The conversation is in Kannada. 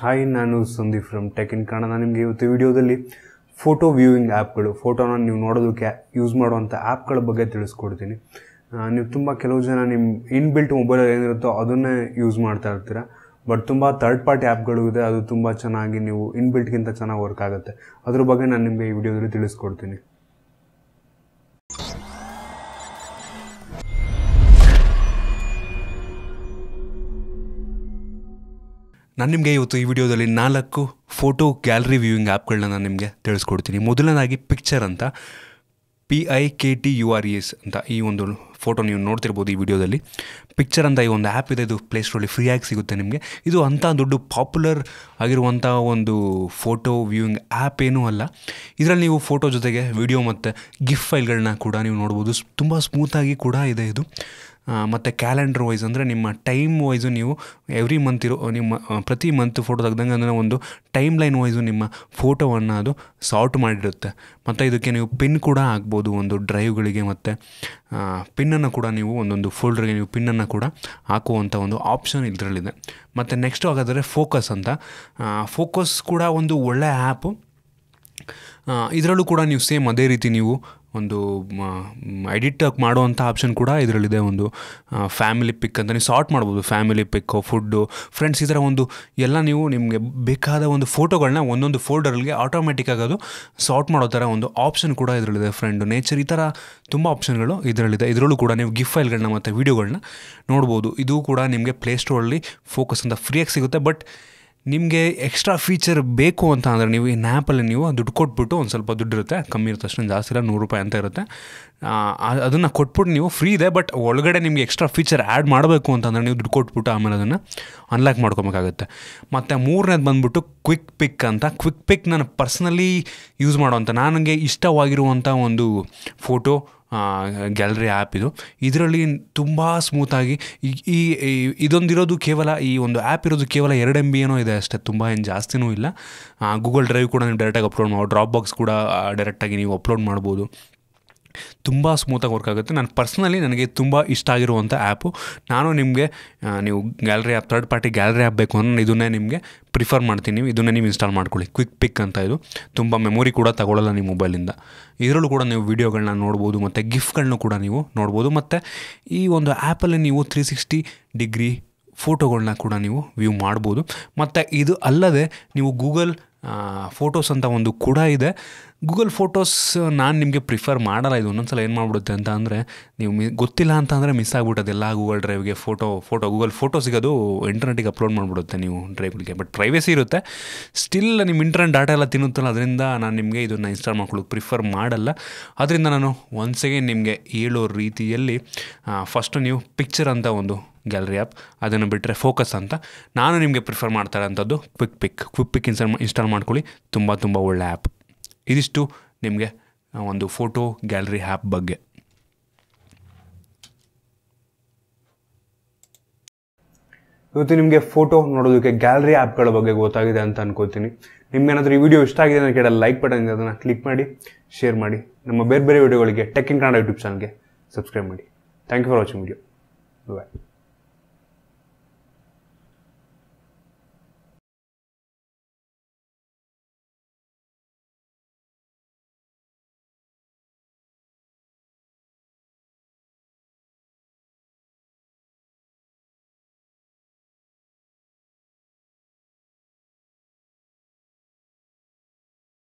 ಹಾಯ್ ನಾನು Sandeep from tech in Kannada ನಿಮಗೆ ಇವತ್ತು ವಿಡಿಯೋದಲ್ಲಿ ಫೋಟೋ ವ್ಯೂವಿಂಗ್ ಆ್ಯಪ್ಗಳು ಫೋಟೋನ ನೀವು ನೋಡೋದಕ್ಕೆ ಯೂಸ್ ಮಾಡುವಂಥ ಆ್ಯಪ್ಗಳ ಬಗ್ಗೆ ತಿಳಿಸ್ಕೊಡ್ತೀನಿ ನೀವು ತುಂಬ ಕೆಲವು ಜನ ನಿಮ್ಮ ಇನ್ಬಿಲ್ಟ್ ಮೊಬೈಲ್ ಏನಿರುತ್ತೋ ಅದನ್ನೇ ಯೂಸ್ ಮಾಡ್ತಾ ಇರ್ತೀರ ಬಟ್ ತುಂಬ ತರ್ಡ್ ಪಾರ್ಟಿ ಆ್ಯಪ್ಗಳು ಇದೆ ಅದು ತುಂಬ ಚೆನ್ನಾಗಿ ನೀವು ಇನ್ಬಿಲ್ಟ್ಗಿಂತ ಚೆನ್ನಾಗಿ ವರ್ಕ್ ಆಗುತ್ತೆ ಅದ್ರ ಬಗ್ಗೆ ನಾನು ನಿಮಗೆ ಈ ವಿಡಿಯೋದಲ್ಲಿ ತಿಳಿಸ್ಕೊಡ್ತೀನಿ ನಾನು ನಿಮಗೆ ಇವತ್ತು ಈ ವಿಡಿಯೋದಲ್ಲಿ ನಾಲ್ಕು ಫೋಟೋ ಗ್ಯಾಲರಿ ವ್ಯೂಯಿಂಗ್ ಆ್ಯಪ್ಗಳನ್ನ ನಾನು ನಿಮಗೆ ತಿಳಿಸ್ಕೊಡ್ತೀನಿ ಮೊದಲನೇದಾಗಿ ಪಿಕ್ಚರ್ ಅಂತ P I K T U R E S ಅಂತ ಈ ಒಂದು ಫೋಟೋ ನೀವು ನೋಡ್ತಿರ್ಬೋದು ಈ ವಿಡಿಯೋದಲ್ಲಿ ಪಿಕ್ಚರ್ ಅಂತ ಈ ಒಂದು ಆ್ಯಪ್ ಇದೆ ಇದು ಪ್ಲೇ ಸ್ಟೋರಲ್ಲಿ ಫ್ರೀಯಾಗಿ ಸಿಗುತ್ತೆ ನಿಮಗೆ ಇದು ಅಂಥ ದೊಡ್ಡ ಪಾಪ್ಯುಲರ್ ಆಗಿರುವಂಥ ಒಂದು ಫೋಟೋ ವ್ಯೂಯಿಂಗ್ ಆ್ಯಪ್ ಏನೂ ಅಲ್ಲ ಇದರಲ್ಲಿ ನೀವು ಫೋಟೋ ಜೊತೆಗೆ ವಿಡಿಯೋ ಮತ್ತು ಗಿಫ್ಟ್ ಫೈಲ್ಗಳನ್ನ ಕೂಡ ನೀವು ನೋಡ್ಬೋದು ತುಂಬ ಸ್ಮೂತಾಗಿ ಕೂಡ ಇದೆ ಇದು ಮತ್ತು ಕ್ಯಾಲೆಂಡರ್ ವೈಸ್ ಅಂದರೆ ನಿಮ್ಮ ಟೈಮ್ ವೈಸು ನೀವು ಎವ್ರಿ ಮಂತ್ ಇರೋ ನಿಮ್ಮ ಪ್ರತಿ ಮಂತ್ ಫೋಟೋ ತೆಗ್ದಂಗೆ ಅಂದರೆ ಒಂದು ಟೈಮ್ ಲೈನ್ ವೈಸು ನಿಮ್ಮ ಫೋಟೋವನ್ನು ಅದು ಸಾರ್ಟ್ ಮಾಡಿರುತ್ತೆ ಮತ್ತು ಇದಕ್ಕೆ ನೀವು ಪಿನ್ ಕೂಡ ಆಗ್ಬೋದು ಒಂದು ಡ್ರೈವ್ಗಳಿಗೆ ಮತ್ತು ಪಿನ್ನನ್ನು ಕೂಡ ನೀವು ಒಂದೊಂದು ಫೋಲ್ಡರ್ಗೆ ನೀವು ಪಿನ್ನನ್ನು ಕೂಡ ಹಾಕುವಂಥ ಒಂದು ಆಪ್ಷನ್ ಇದರಲ್ಲಿದೆ ಮತ್ತು ನೆಕ್ಸ್ಟು ಹಾಗಾದರೆ ಫೋಕಸ್ ಅಂತ ಫೋಕಸ್ ಕೂಡ ಒಂದು ಒಳ್ಳೆಯ ಆ್ಯಪು ಇದರಲ್ಲೂ ಕೂಡ ನೀವು ಸೇಮ್ ಅದೇ ರೀತಿ ನೀವು ಒಂದು ಎಡಿಟ್ ಮಾಡುವಂಥ ಆಪ್ಷನ್ ಕೂಡ ಇದರಲ್ಲಿದೆ ಒಂದು ಫ್ಯಾಮಿಲಿ ಪಿಕ್ ಅಂತ ನೀವು ಸಾರ್ಟ್ ಮಾಡ್ಬೋದು ಫ್ಯಾಮಿಲಿ ಪಿಕ್ಕು ಫುಡ್ಡು ಫ್ರೆಂಡ್ಸ್ ಈ ಥರ ಒಂದು ಎಲ್ಲ ನೀವು ನಿಮಗೆ ಬೇಕಾದ ಒಂದು ಫೋಟೋಗಳನ್ನ ಒಂದೊಂದು ಫೋಲ್ಡರ್ಗೆ ಆಟೋಮೆಟಿಕ್ಕಾಗಿ ಅದು ಸಾರ್ಟ್ ಮಾಡೋ ಥರ ಒಂದು ಆಪ್ಷನ್ ಕೂಡ ಇದರಲ್ಲಿದೆ ಫ್ರೆಂಡು ನೇಚರ್ ಈ ಥರ ತುಂಬ ಆಪ್ಷನ್ಗಳು ಇದರಲ್ಲಿದೆ ಇದರಲ್ಲೂ ಕೂಡ ನೀವು ಗಿಫ್ಟ್ ಫೈಲ್ಗಳನ್ನ ಮತ್ತು ವೀಡಿಯೋಗಳನ್ನ ನೋಡ್ಬೋದು ಇದು ಕೂಡ ನಿಮಗೆ ಪ್ಲೇಸ್ಟೋರಲ್ಲಿ ಫೋಕಸ್ ಅಂತ ಫ್ರೀಯಾಗಿ ಸಿಗುತ್ತೆ ಬಟ್ ನಿಮಗೆ ಎಕ್ಸ್ಟ್ರಾ ಫೀಚರ್ ಬೇಕು ಅಂತ ಅಂದರೆ ನೀವು ಈ ಆ್ಯಪಲ್ಲಿ ನೀವು ದುಡ್ಡು ಕೊಟ್ಬಿಟ್ಟು ಒಂದು ಸ್ವಲ್ಪ ದುಡ್ಡು ಇರುತ್ತೆ ಕಮ್ಮಿ ಇರುತ್ತೆ ಅಷ್ಟೊಂದು ಜಾಸ್ತಿ ಇಲ್ಲ ನೂರು ರೂಪಾಯಿ ಅಂತ ಇರುತ್ತೆ ಅದನ್ನು ಕೊಟ್ಬಿಟ್ಟು ನೀವು ಫ್ರೀ ಇದೆ ಬಟ್ ಒಳಗಡೆ ನಿಮಗೆ ಎಕ್ಸ್ಟ್ರಾ ಫೀಚರ್ ಆ್ಯಡ್ ಮಾಡಬೇಕು ಅಂತಂದರೆ ನೀವು ದುಡ್ಡು ಕೊಟ್ಬಿಟ್ಟು ಆಮೇಲೆ ಅದನ್ನು ಅನ್ಲಾಕ್ ಮಾಡ್ಕೊಬೇಕಾಗುತ್ತೆ ಮತ್ತು ಮೂರನೇದು ಬಂದುಬಿಟ್ಟು ಕ್ವಿಕ್ ಪಿಕ್ ಅಂತ ಕ್ವಿಕ್ ಪಿಕ್ ನಾನು ಪರ್ಸ್ನಲಿ ಯೂಸ್ ಮಾಡುವಂಥ ನನಗೆ ಇಷ್ಟವಾಗಿರುವಂಥ ಒಂದು ಫೋಟೋ ಗ್ಯಾಲರಿ ಆ್ಯಪ್ ಇದು ಇದರಲ್ಲಿ ತುಂಬ ಸ್ಮೂತಾಗಿ ಈ ಇದೊಂದಿರೋದು ಕೇವಲ ಈ ಒಂದು ಆ್ಯಪ್ ಇರೋದು ಕೇವಲ ಎರಡು ಎಮ್ ಬಿ ಏನೋ ಇದೆ ಅಷ್ಟೇ ತುಂಬ ಏನು ಜಾಸ್ತಿನೂ ಇಲ್ಲ ಗೂಗಲ್ ಡ್ರೈವ್ ಕೂಡ ನೀವು ಡೈರೆಕ್ಟಾಗಿ ಅಪ್ಲೋಡ್ ಮಾಡೋ ಡ್ರಾಪ್ ಬಾಕ್ಸ್ ಕೂಡ ಡೈರೆಕ್ಟಾಗಿ ನೀವು ಅಪ್ಲೋಡ್ ಮಾಡ್ಬೋದು ತುಂಬ ಸ್ಮೂತಾಗಿ ವರ್ಕ್ ಆಗುತ್ತೆ ನಾನು ಪರ್ಸ್ನಲಿ ನನಗೆ ತುಂಬ ಇಷ್ಟ ಆಗಿರುವಂಥ ಆ್ಯಪು ನಾನು ನಿಮಗೆ ನೀವು gallery app third party gallery app ಬೇಕು ಅನ್ನೋ ಇದನ್ನೇ ನಿಮಗೆ ಪ್ರಿಫರ್ ಮಾಡ್ತೀನಿ ಇದನ್ನೇ ನೀವು ಇನ್ಸ್ಟಾಲ್ ಮಾಡ್ಕೊಳ್ಳಿ ಕ್ವಿಕ್ ಪಿಕ್ ಅಂತ ಇದು ತುಂಬ ಮೆಮೊರಿ ಕೂಡ ತಗೊಳ್ಳಲ್ಲ ನಿಮ್ಮ ಮೊಬೈಲಿಂದ ಇದರಲ್ಲೂ ಕೂಡ ನೀವು ವೀಡಿಯೋಗಳನ್ನ ನೋಡ್ಬೋದು ಮತ್ತು ಗಿಫ್ಟ್ಗಳನ್ನೂ ಕೂಡ ನೀವು ನೋಡ್ಬೋದು ಮತ್ತು ಈ ಒಂದು ಆ್ಯಪಲ್ಲಿ ನೀವು ತ್ರೀ ಸಿಕ್ಸ್ಟಿ ಡಿಗ್ರಿ ಫೋಟೋಗಳನ್ನ ಕೂಡ ನೀವು ವ್ಯೂ ಮಾಡ್ಬೋದು ಮತ್ತು ಇದು ಅಲ್ಲದೆ ನೀವು ಗೂಗಲ್ ಫೋಟೋಸ್ ಅಂತ ಒಂದು ಕೂಡ ಇದೆ ಗೂಗಲ್ ಫೋಟೋಸ್ ನಾನು ನಿಮಗೆ ಪ್ರಿಫರ್ ಮಾಡಲ್ಲ ಇದು ಸಲ ಏನು ಮಾಡಿಬಿಡುತ್ತೆ ಅಂತ ಅಂದರೆ ನೀವು ಮಿ ಗೊತ್ತಿಲ್ಲ ಅಂತ ಅಂದರೆ ಮಿಸ್ ಎಲ್ಲ ಗೂಗಲ್ ಡ್ರೈವ್ಗೆ ಫೋಟೋ ಫೋಟೋ ಗೂಗಲ್ ಫೋಟೋ ಅದು ಇಂಟರ್ನೆಟ್ಟಿಗೆ ಅಪ್ಲೋಡ್ ಮಾಡಿಬಿಡುತ್ತೆ ನೀವು ಡ್ರೈವ್ಗಳಿಗೆ ಬಟ್ ಪ್ರೈವೇಸಿ ಇರುತ್ತೆ ಸ್ಟಿಲ್ ನಿಮ್ಮ ಇಂಟರ್ನೆಟ್ ಡಾಟಾ ಎಲ್ಲ ತಿನ್ನುತ್ತಲ್ಲ ಅದರಿಂದ ನಾನು ನಿಮಗೆ ಇದನ್ನು ಇನ್ಸ್ಟಾಲ್ ಮಾಡ್ಕೊಳ್ಳೋಕೆ ಪ್ರಿಫರ್ ಮಾಡಲ್ಲ ಅದರಿಂದ ನಾನು ಒನ್ಸ್ ಅಗೇನ್ ನಿಮಗೆ ಹೇಳೋ ರೀತಿಯಲ್ಲಿ ಫಸ್ಟು ನೀವು ಪಿಕ್ಚರ್ ಅಂತ ಒಂದು ಗ್ಯಾಲರಿ ಆ್ಯಪ್ ಅದನ್ನು ಬಿಟ್ಟರೆ ಫೋಕಸ್ ಅಂತ ನಾನು ನಿಮಗೆ ಪ್ರಿಫರ್ ಮಾಡ್ತಾರೆ ಅಂಥದ್ದು quick pic quick pic install install ಮಾಡ್ಕೊಳ್ಳಿ ತುಂಬ ತುಂಬ ಒಳ್ಳೆ ಆ್ಯಪ್ ಇದಿಷ್ಟು ನಿಮಗೆ ಒಂದು ಫೋಟೋ ಗ್ಯಾಲರಿ ಆ್ಯಪ್ ಬಗ್ಗೆ ಇವತ್ತು ನಿಮಗೆ ಫೋಟೋ ನೋಡೋದಕ್ಕೆ ಗ್ಯಾಲರಿ ಆ್ಯಪ್ಗಳ ಬಗ್ಗೆ ಗೊತ್ತಾಗಿದೆ ಅಂತ ಅನ್ಕೋತೀನಿ ನಿಮ್ಗೇನಾದರೂ ಈ ವಿಡಿಯೋ ಇಷ್ಟ ಆಗಿದೆ ಅಂತ ನನಗೆ ಲೈಕ್ ಬಟನ್ ಇದೆ ಅದನ್ನು ಕ್ಲಿಕ್ ಮಾಡಿ ಶೇರ್ ಮಾಡಿ ನಮ್ಮ ಬೇರೆ ಬೇರೆ ವಿಡಿಯೋಗಳಿಗೆ ಟೆಕ್ ಕನ್ನಡ ಯೂಟ್ಯೂಬ್ ಚಾನಲ್ಗೆ ಸಬ್ಸ್ಕ್ರೈಬ್ ಮಾಡಿ thank you for watching video bye